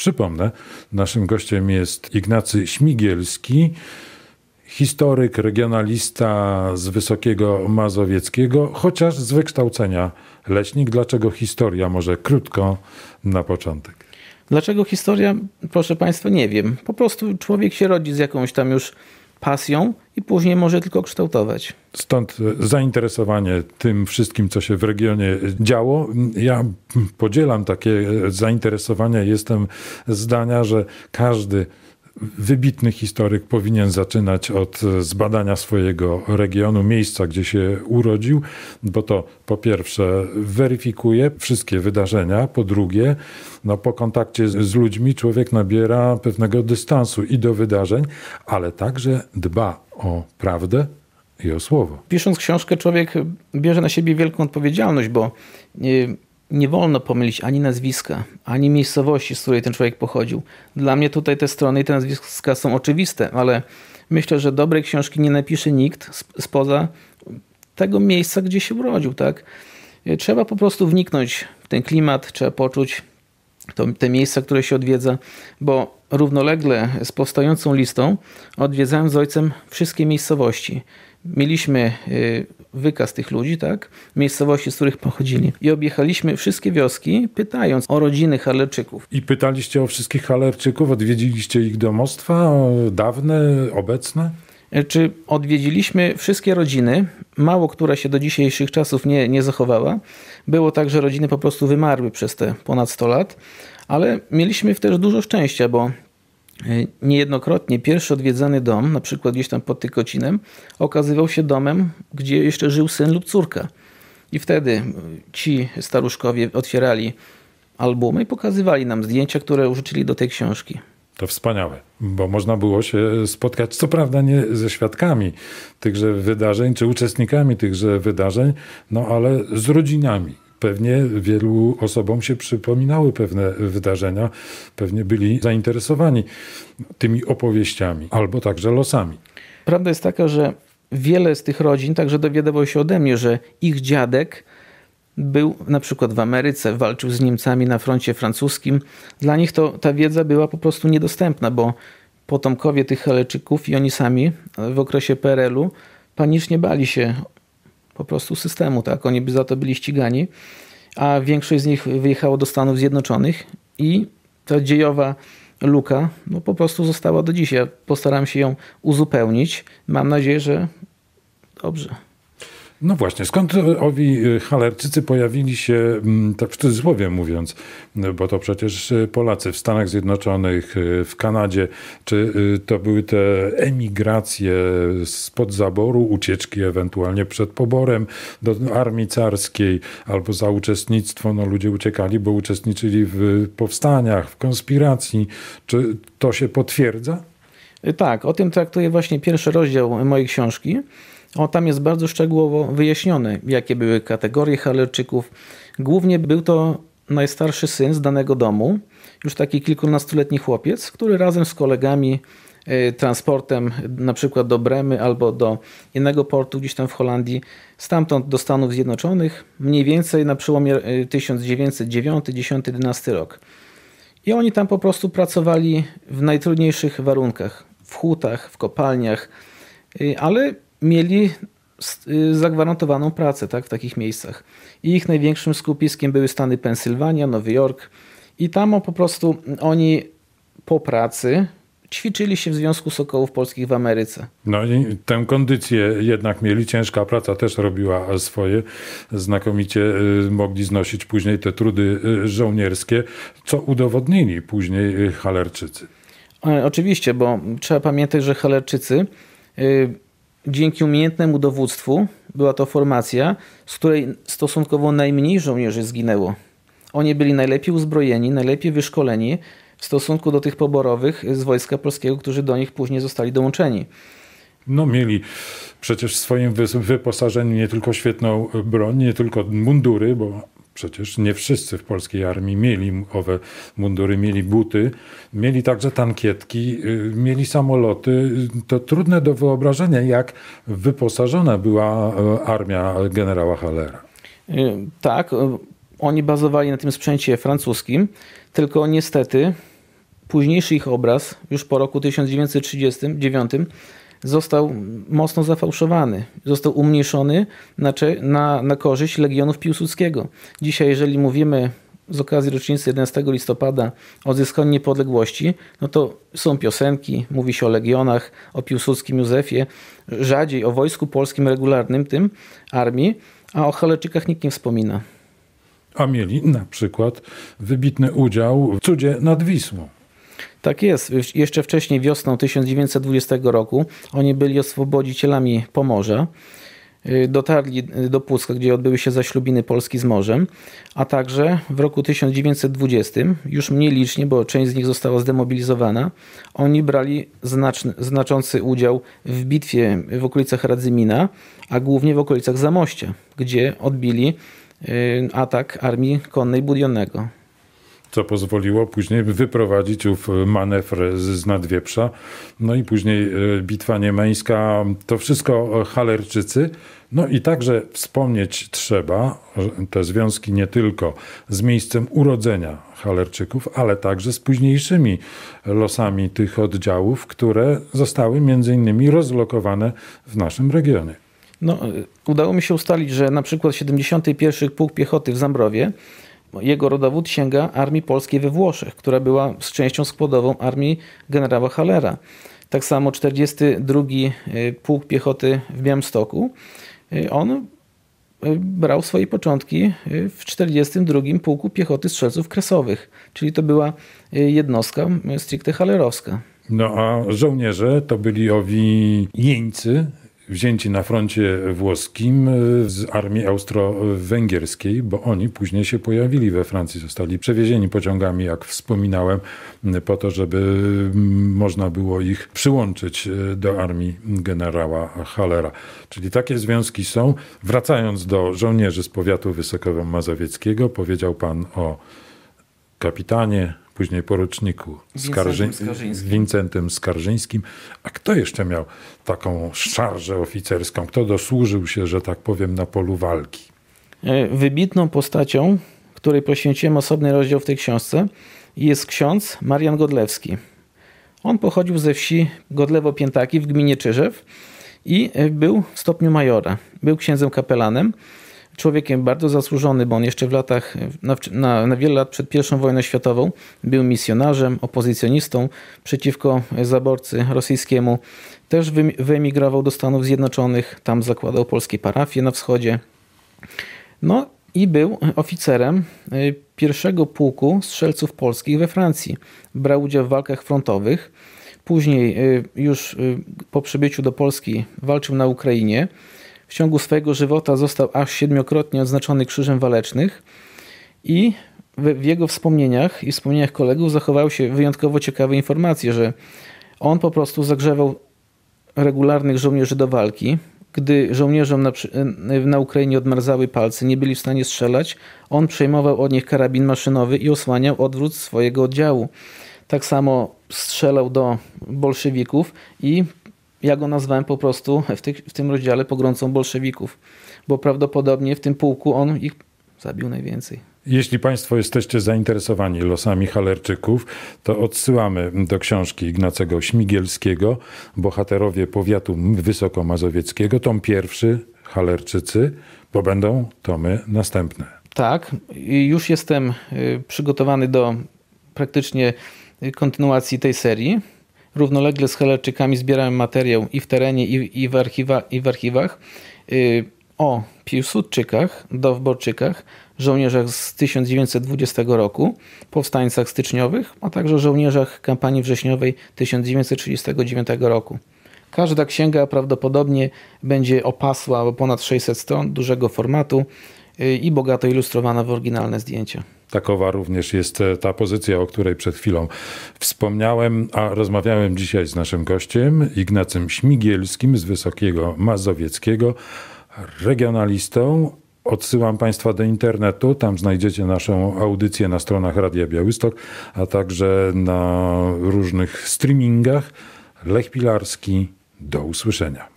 Przypomnę, naszym gościem jest Ignacy Śmigielski, historyk, regionalista z Wysokiego Mazowieckiego, chociaż z wykształcenia leśnik. Dlaczego historia? Może krótko na początek. Dlaczego historia? Proszę Państwa, nie wiem. Po prostu człowiek się rodzi z jakąś tam już pasją i później może tylko kształtować. Stąd e, zainteresowanie tym wszystkim, co się w regionie działo. Ja podzielam takie e, zainteresowanie, jestem zdania, że każdy wybitny historyk powinien zaczynać od e, zbadania swojego regionu, miejsca, gdzie się urodził, bo to po pierwsze weryfikuje wszystkie wydarzenia, po drugie, no, po kontakcie z ludźmi człowiek nabiera pewnego dystansu i do wydarzeń, ale także dba o prawdę, i o słowo. Pisząc książkę, człowiek bierze na siebie wielką odpowiedzialność, bo e, nie wolno pomylić ani nazwiska, ani miejscowości, z której ten człowiek pochodził. Dla mnie tutaj te strony i te nazwiska są oczywiste, ale myślę, że dobrej książki nie napisze nikt spoza tego miejsca, gdzie się urodził. Tak? E, trzeba po prostu wniknąć w ten klimat, trzeba poczuć to, te miejsca, które się odwiedza, bo równolegle z powstającą listą odwiedzałem z ojcem wszystkie miejscowości. Mieliśmy e, wykaz tych ludzi, tak? Miejscowości, z których pochodzili. I objechaliśmy wszystkie wioski, pytając o rodziny Halerczyków. I pytaliście o wszystkich Halerczyków? Odwiedziliście ich domostwa dawne, obecne? E, czy odwiedziliśmy wszystkie rodziny, mało która się do dzisiejszych czasów nie, nie zachowała. Było tak, że rodziny po prostu wymarły przez te ponad 100 lat, ale mieliśmy też dużo szczęścia, bo E, niejednokrotnie pierwszy odwiedzany dom, na przykład gdzieś tam pod Tykocinem, okazywał się domem, gdzie jeszcze żył syn lub córka. I wtedy e, ci staruszkowie otwierali albumy i pokazywali nam zdjęcia, które użyczyli do tej książki. To wspaniałe, bo można było się spotkać, co prawda nie ze świadkami tychże wydarzeń, czy uczestnikami tychże wydarzeń, no ale z rodzinami, pewnie wielu osobom się przypominały pewne wydarzenia, pewnie byli zainteresowani tymi opowieściami albo także losami. Prawda jest taka, że wiele z tych rodzin także dowiadywało się ode mnie, że ich dziadek był na przykład w Ameryce, walczył z Niemcami na froncie francuskim. Dla nich to ta wiedza była po prostu niedostępna, bo potomkowie tych Heleczyków i oni sami w okresie PRL-u panicznie bali się po prostu systemu, tak? Oni by za to byli ścigani, a większość z nich wyjechało do Stanów Zjednoczonych i ta dziejowa luka no, po prostu została do dzisiaj. Postaram się ją uzupełnić. Mam nadzieję, że dobrze. No właśnie, skąd owi y, halerczycy pojawili się, mm, tak w cudzysłowie mówiąc, y, bo to przecież y, Polacy w Stanach Zjednoczonych, w Kanadzie, czy to były te emigracje spod zaboru, ucieczki ewentualnie przed poborem do armii carskiej albo za uczestnictwo, no ludzie uciekali, bo uczestniczyli w powstaniach, w konspiracji. Czy to się potwierdza? Tak, o tym traktuje właśnie pierwszy rozdział mojej książki. O, tam jest bardzo szczegółowo wyjaśnione, jakie były kategorie Halerczyków. Głównie był to najstarszy syn z danego domu, już taki kilkunastoletni chłopiec, który razem z kolegami e, transportem na przykład do Bremy albo do innego portu gdzieś tam w Holandii, stamtąd do Stanów Zjednoczonych, mniej więcej na przełomie 1909, e, 10, rok. I oni tam po prostu pracowali w najtrudniejszych warunkach, w hutach, w kopalniach, e, ale mieli y, zagwarantowaną pracę tak, w takich miejscach. I ich największym skupiskiem były Stany Pensylwania, Nowy Jork i tam po prostu oni po pracy ćwiczyli się w Związku Sokołów Polskich w Ameryce. No i tę kondycję jednak mieli, ciężka praca też robiła swoje. Znakomicie y, mogli znosić później te trudy y, żołnierskie, co udowodnili później Halerczycy. E, oczywiście, bo trzeba pamiętać, że Halerczycy dzięki umiejętnemu dowództwu była to formacja, z której stosunkowo najmniej żołnierzy zginęło. Oni byli najlepiej uzbrojeni, najlepiej wyszkoleni w stosunku do tych poborowych z Wojska Polskiego, którzy do nich później zostali dołączeni. No mieli przecież w swoim wyposażeniu nie tylko świetną broń, nie tylko mundury, bo Przecież nie wszyscy w polskiej armii mieli owe mundury, mieli buty, mieli także tankietki, y, mieli samoloty. To trudne do wyobrażenia, jak wyposażona była y, armia generała Hallera. Y, tak, oni bazowali na tym sprzęcie francuskim, tylko niestety późniejszy ich obraz, już po roku 1939, został mocno zafałszowany, został umniejszony na, na, na korzyść Legionów Piłsudskiego. Dzisiaj, jeżeli mówimy z okazji rocznicy 11 listopada odzyskania niepodległości, no to są piosenki, mówi się o legionach, o Piłsudskim Józefie, rzadziej o wojsku polskim regularnym, tym armii, a o Haleczykach nikt nie wspomina. A mieli na przykład wybitny udział w cudzie nad Wisłą. Tak jest. Jeszcze wcześniej, wiosną 1920 roku, oni byli oswobodzicielami Pomorza. Y, dotarli y, do Płucka, gdzie odbyły się zaślubiny Polski z morzem, a także w roku 1920, już mniej licznie, bo część z nich została zdemobilizowana, oni brali znaczny, znaczący udział w bitwie w okolicach Radzymina, a głównie w okolicach Zamościa, gdzie odbili y, atak armii konnej Budionnego co pozwoliło później wyprowadzić ów manewr z nadwieprza. No i później e, Bitwa Niemeńska, to wszystko Halerczycy. No i także wspomnieć trzeba te związki nie tylko z miejscem urodzenia Halerczyków, ale także z późniejszymi losami tych oddziałów, które zostały między innymi rozlokowane w naszym regionie. No, e, udało mi się ustalić, że na przykład 71. Pułk Piechoty w Zambrowie jego rodowód sięga armii polskiej we Włoszech, która była z częścią składową armii generała Hallera. Tak samo 42 e, Pułk Piechoty w Białymstoku. E, on e, brał swoje początki w 42 Pułku Piechoty Strzelców Kresowych, czyli to była jednostka stricte halerowska. No a żołnierze to byli owi jeńcy wzięci na froncie włoskim e, z armii austro-węgierskiej, bo oni później się pojawili we Francji, zostali przewiezieni pociągami, jak wspominałem, po to, żeby można było ich przyłączyć e, do armii generała Hallera. Czyli takie związki są. Wracając do żołnierzy z powiatu wysokowo mazowieckiego, powiedział pan o kapitanie później poroczniku roczniku Skarży... z Wincentem Skarżyńskim. A kto jeszcze miał taką szarżę oficerską? Kto dosłużył się, że tak powiem, na polu walki? E, wybitną postacią, której poświęciłem osobny rozdział w tej książce, jest ksiądz Marian Godlewski. On pochodził ze wsi Godlewo-Piętaki w gminie Czyżew i e, był w stopniu majora. Był księdzem kapelanem człowiekiem bardzo zasłużony, bo on jeszcze w latach, na, na, na wiele lat przed I wojną światową był misjonarzem, opozycjonistą przeciwko zaborcy rosyjskiemu. Też wyemigrował do Stanów Zjednoczonych, tam zakładał polskie parafie na wschodzie. No i był oficerem y, pierwszego pułku strzelców polskich we Francji. Brał udział w walkach frontowych. Później, y, już y, po przybyciu do Polski, walczył na Ukrainie w ciągu swojego żywota został aż siedmiokrotnie odznaczony Krzyżem Walecznych i w, jego wspomnieniach i wspomnieniach kolegów zachowały się wyjątkowo ciekawe informacje, że on po prostu zagrzewał regularnych żołnierzy do walki. Gdy żołnierzom na, y, na Ukrainie odmarzały palce, nie byli w stanie strzelać, on przejmował od nich karabin maszynowy i osłaniał odwrót swojego oddziału. Tak samo strzelał do bolszewików i ja go nazwałem po prostu w, tych, w tym rozdziale pogrącą bolszewików, bo prawdopodobnie w tym pułku on ich zabił najwięcej. Jeśli Państwo jesteście zainteresowani losami Halerczyków, to odsyłamy do książki Ignacego Śmigielskiego, Bohaterowie Powiatu Wysokomazowieckiego, tom pierwszy, Halerczycy, bo będą tomy następne. Tak, już jestem y, przygotowany do praktycznie y, kontynuacji tej serii. Równolegle z Helerczykami zbierałem materiał i w terenie, i, i, w, archiwa, i w archiwach y, o Piłsudczykach, Dowborczykach, żołnierzach z 1920 roku, powstańcach styczniowych, a także żołnierzach kampanii wrześniowej 1939 roku. Każda księga prawdopodobnie będzie opasła ponad 600 stron dużego formatu, Y, i bogato ilustrowana w oryginalne zdjęcia. Takowa również jest e, ta pozycja, o której przed chwilą wspomniałem, a rozmawiałem dzisiaj z naszym gościem, Ignacym Śmigielskim z Wysokiego Mazowieckiego, regionalistą, Odsyłam Państwa do internetu, tam znajdziecie naszą audycję na stronach Radia Białystok, a także na różnych streamingach. Lech Pilarski, do usłyszenia.